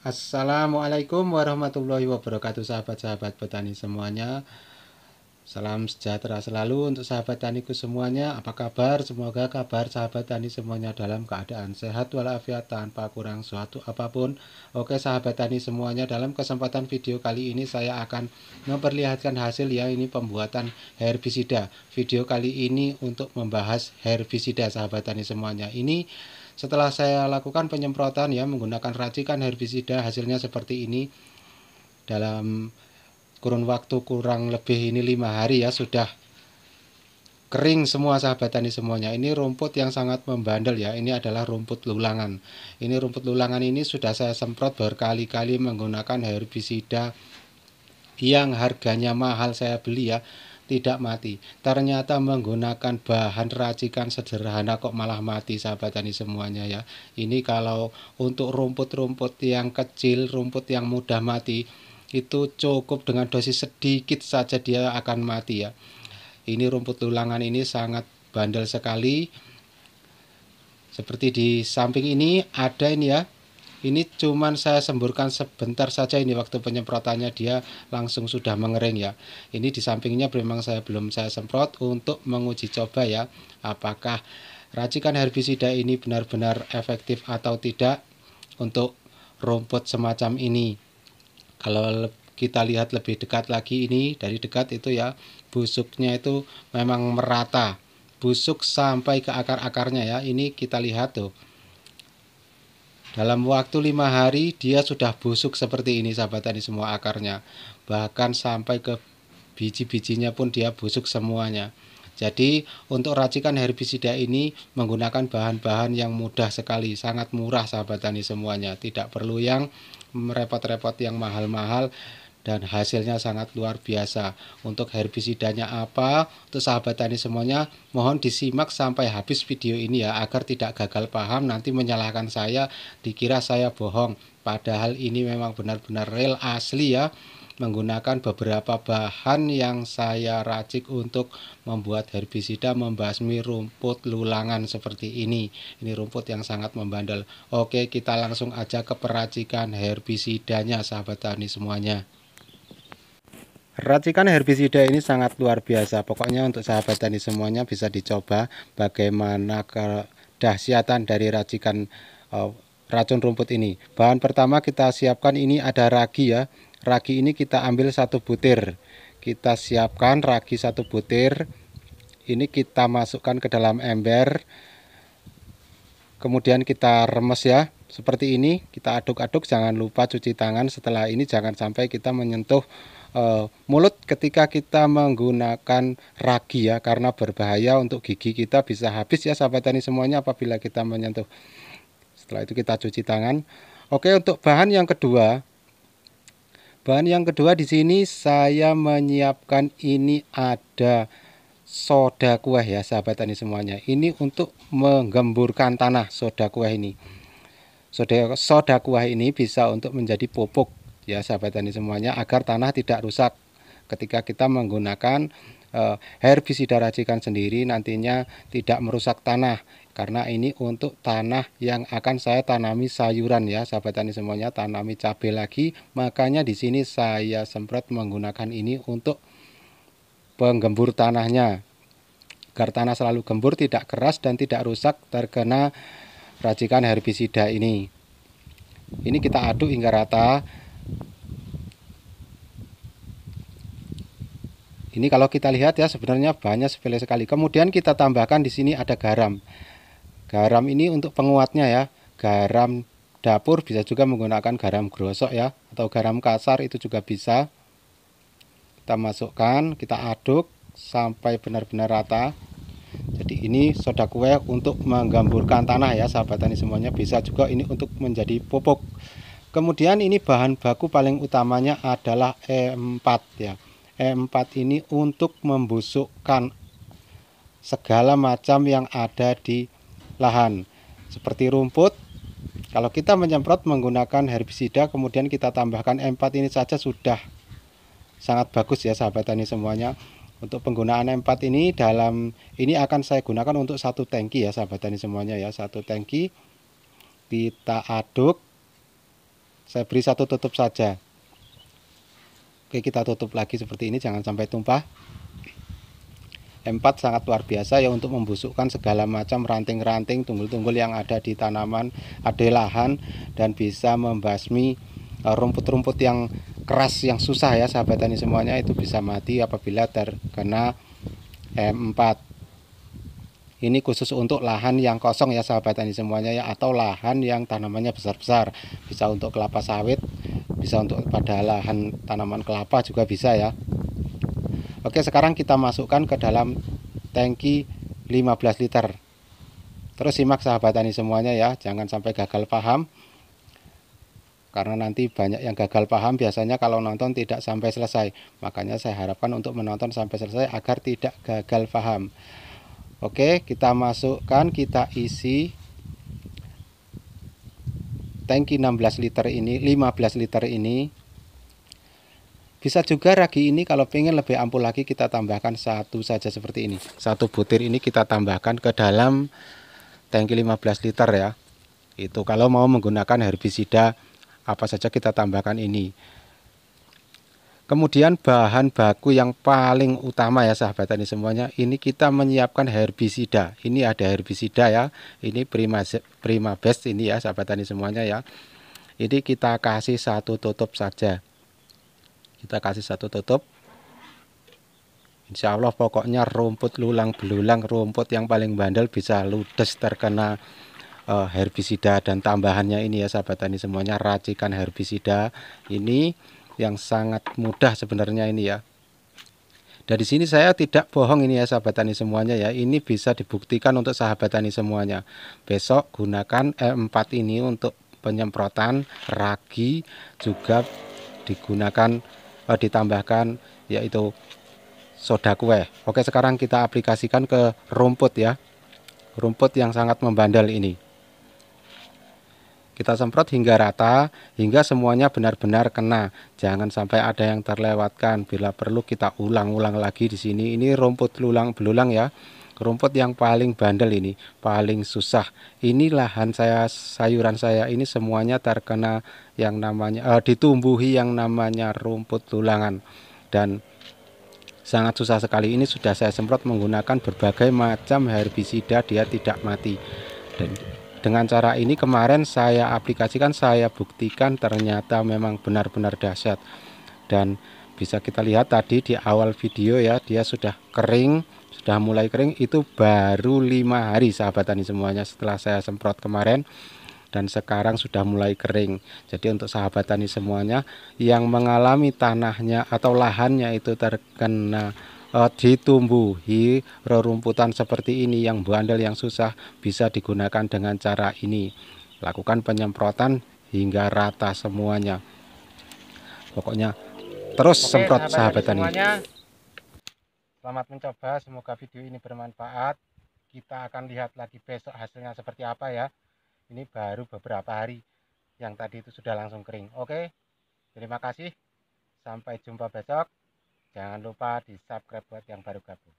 Assalamualaikum warahmatullahi wabarakatuh sahabat-sahabat petani semuanya Salam sejahtera selalu untuk sahabat taniku semuanya Apa kabar? Semoga kabar sahabat tani semuanya dalam keadaan sehat walafiat tanpa kurang suatu apapun Oke sahabat tani semuanya dalam kesempatan video kali ini saya akan memperlihatkan hasil ya ini pembuatan herbisida Video kali ini untuk membahas herbisida sahabat tani semuanya Ini setelah saya lakukan penyemprotan ya menggunakan racikan herbisida hasilnya seperti ini dalam kurun waktu kurang lebih ini lima hari ya sudah kering semua sahabat tani semuanya ini rumput yang sangat membandel ya ini adalah rumput lulangan ini rumput lulangan ini sudah saya semprot berkali-kali menggunakan herbisida yang harganya mahal saya beli ya tidak mati. Ternyata menggunakan bahan racikan sederhana kok malah mati sahabat tani semuanya ya. Ini kalau untuk rumput-rumput yang kecil, rumput yang mudah mati itu cukup dengan dosis sedikit saja dia akan mati ya. Ini rumput tulangan ini sangat bandel sekali. Seperti di samping ini ada ini ya, ini cuman saya semburkan sebentar saja ini waktu penyemprotannya dia langsung sudah mengering ya ini di sampingnya memang saya belum saya semprot untuk menguji coba ya apakah racikan herbisida ini benar-benar efektif atau tidak untuk rumput semacam ini kalau kita lihat lebih dekat lagi ini dari dekat itu ya busuknya itu memang merata busuk sampai ke akar-akarnya ya ini kita lihat tuh dalam waktu lima hari dia sudah busuk seperti ini sahabat tani semua akarnya. Bahkan sampai ke biji-bijinya pun dia busuk semuanya. Jadi untuk racikan herbisida ini menggunakan bahan-bahan yang mudah sekali, sangat murah sahabat tani semuanya. Tidak perlu yang merepot repot yang mahal-mahal dan hasilnya sangat luar biasa. Untuk herbisidanya apa? Untuk sahabat tani semuanya, mohon disimak sampai habis video ini ya agar tidak gagal paham nanti menyalahkan saya dikira saya bohong. Padahal ini memang benar-benar real asli ya menggunakan beberapa bahan yang saya racik untuk membuat herbisida membasmi rumput lulangan seperti ini. Ini rumput yang sangat membandel. Oke, kita langsung aja ke peracikan herbisidanya sahabat tani semuanya. Racikan herbisida ini sangat luar biasa. Pokoknya untuk sahabat tani semuanya bisa dicoba bagaimana kedahsyatan dari racikan uh, racun rumput ini. Bahan pertama kita siapkan ini ada ragi ya. Ragi ini kita ambil satu butir. Kita siapkan ragi satu butir. Ini kita masukkan ke dalam ember. Kemudian kita remes ya seperti ini. Kita aduk-aduk. Jangan lupa cuci tangan setelah ini. Jangan sampai kita menyentuh Eh, mulut ketika kita menggunakan ragi ya karena berbahaya untuk gigi kita bisa habis ya sahabat tani semuanya apabila kita menyentuh. Setelah itu kita cuci tangan. Oke, untuk bahan yang kedua Bahan yang kedua di sini saya menyiapkan ini ada soda kuah ya sahabat tani semuanya. Ini untuk menggemburkan tanah soda kuah ini. Soda, soda kuah ini bisa untuk menjadi pupuk ya sahabat tani semuanya agar tanah tidak rusak ketika kita menggunakan eh, herbisida racikan sendiri nantinya tidak merusak tanah karena ini untuk tanah yang akan saya tanami sayuran ya sahabat tani semuanya tanami cabe lagi makanya di sini saya semprot menggunakan ini untuk penggembur tanahnya agar tanah selalu gembur tidak keras dan tidak rusak terkena racikan herbisida ini ini kita aduk hingga rata Ini kalau kita lihat ya sebenarnya banyak sepele sekali. Kemudian kita tambahkan di sini ada garam. Garam ini untuk penguatnya ya. Garam dapur bisa juga menggunakan garam grosok ya atau garam kasar itu juga bisa. Kita masukkan, kita aduk sampai benar-benar rata. Jadi ini soda kue untuk menggamburkan tanah ya sahabat tani semuanya bisa juga ini untuk menjadi pupuk. Kemudian ini bahan baku paling utamanya adalah E4 ya. E4 ini untuk membusukkan segala macam yang ada di lahan seperti rumput kalau kita menyemprot menggunakan herbisida kemudian kita tambahkan e M4 ini saja sudah sangat bagus ya sahabat tani semuanya untuk penggunaan e M4 ini dalam ini akan saya gunakan untuk satu tangki ya sahabat tani semuanya ya satu tangki kita aduk saya beri satu tutup saja Oke kita tutup lagi seperti ini jangan sampai tumpah M4 sangat luar biasa ya untuk membusukkan segala macam ranting-ranting tunggul-tunggul yang ada di tanaman ada lahan dan bisa membasmi eh, rumput-rumput yang keras yang susah ya sahabat tani semuanya itu bisa mati apabila terkena M4 ini khusus untuk lahan yang kosong ya sahabat tani semuanya ya atau lahan yang tanamannya besar-besar bisa untuk kelapa sawit bisa untuk pada lahan tanaman kelapa juga bisa ya Oke sekarang kita masukkan ke dalam tangki 15 liter terus simak sahabat tani semuanya ya jangan sampai gagal paham karena nanti banyak yang gagal paham biasanya kalau nonton tidak sampai selesai makanya saya harapkan untuk menonton sampai selesai agar tidak gagal paham oke kita masukkan kita isi tangki 16 liter ini 15 liter ini bisa juga ragi ini kalau pengen lebih ampuh lagi kita tambahkan satu saja seperti ini satu butir ini kita tambahkan ke dalam tangki 15 liter ya itu kalau mau menggunakan herbisida apa saja kita tambahkan ini Kemudian bahan baku yang paling utama ya sahabat tani semuanya, ini kita menyiapkan herbisida. Ini ada herbisida ya, ini prima, prima best ini ya sahabat tani semuanya ya. Ini kita kasih satu tutup saja. Kita kasih satu tutup. Insya Allah pokoknya rumput lulang belulang, rumput yang paling bandel bisa ludes terkena eh, herbisida dan tambahannya ini ya sahabat tani semuanya racikan herbisida ini yang sangat mudah sebenarnya ini ya. Dari sini saya tidak bohong ini ya sahabat tani semuanya ya. Ini bisa dibuktikan untuk sahabat tani semuanya. Besok gunakan m 4 ini untuk penyemprotan ragi juga digunakan eh, ditambahkan yaitu soda kue. Oke, sekarang kita aplikasikan ke rumput ya. Rumput yang sangat membandel ini. Kita semprot hingga rata, hingga semuanya benar-benar kena. Jangan sampai ada yang terlewatkan. Bila perlu kita ulang-ulang lagi di sini. Ini rumput lulang belulang ya rumput yang paling bandel ini, paling susah. Ini lahan saya, sayuran saya ini semuanya terkena yang namanya uh, ditumbuhi yang namanya rumput tulangan dan sangat susah sekali. Ini sudah saya semprot menggunakan berbagai macam herbisida dia tidak mati. Dan dengan cara ini kemarin saya aplikasikan saya buktikan ternyata memang benar-benar dahsyat dan bisa kita lihat tadi di awal video ya dia sudah kering sudah mulai kering itu baru lima hari sahabat tani semuanya setelah saya semprot kemarin dan sekarang sudah mulai kering. Jadi untuk sahabat tani semuanya yang mengalami tanahnya atau lahannya itu terkena Eh, ditumbuhi rerumputan seperti ini yang bandel yang susah bisa digunakan dengan cara ini lakukan penyemprotan hingga rata semuanya pokoknya terus Oke, semprot sahabat tani selamat mencoba semoga video ini bermanfaat kita akan lihat lagi besok hasilnya seperti apa ya ini baru beberapa hari yang tadi itu sudah langsung kering oke terima kasih sampai jumpa besok Jangan lupa di subscribe buat yang baru gabung.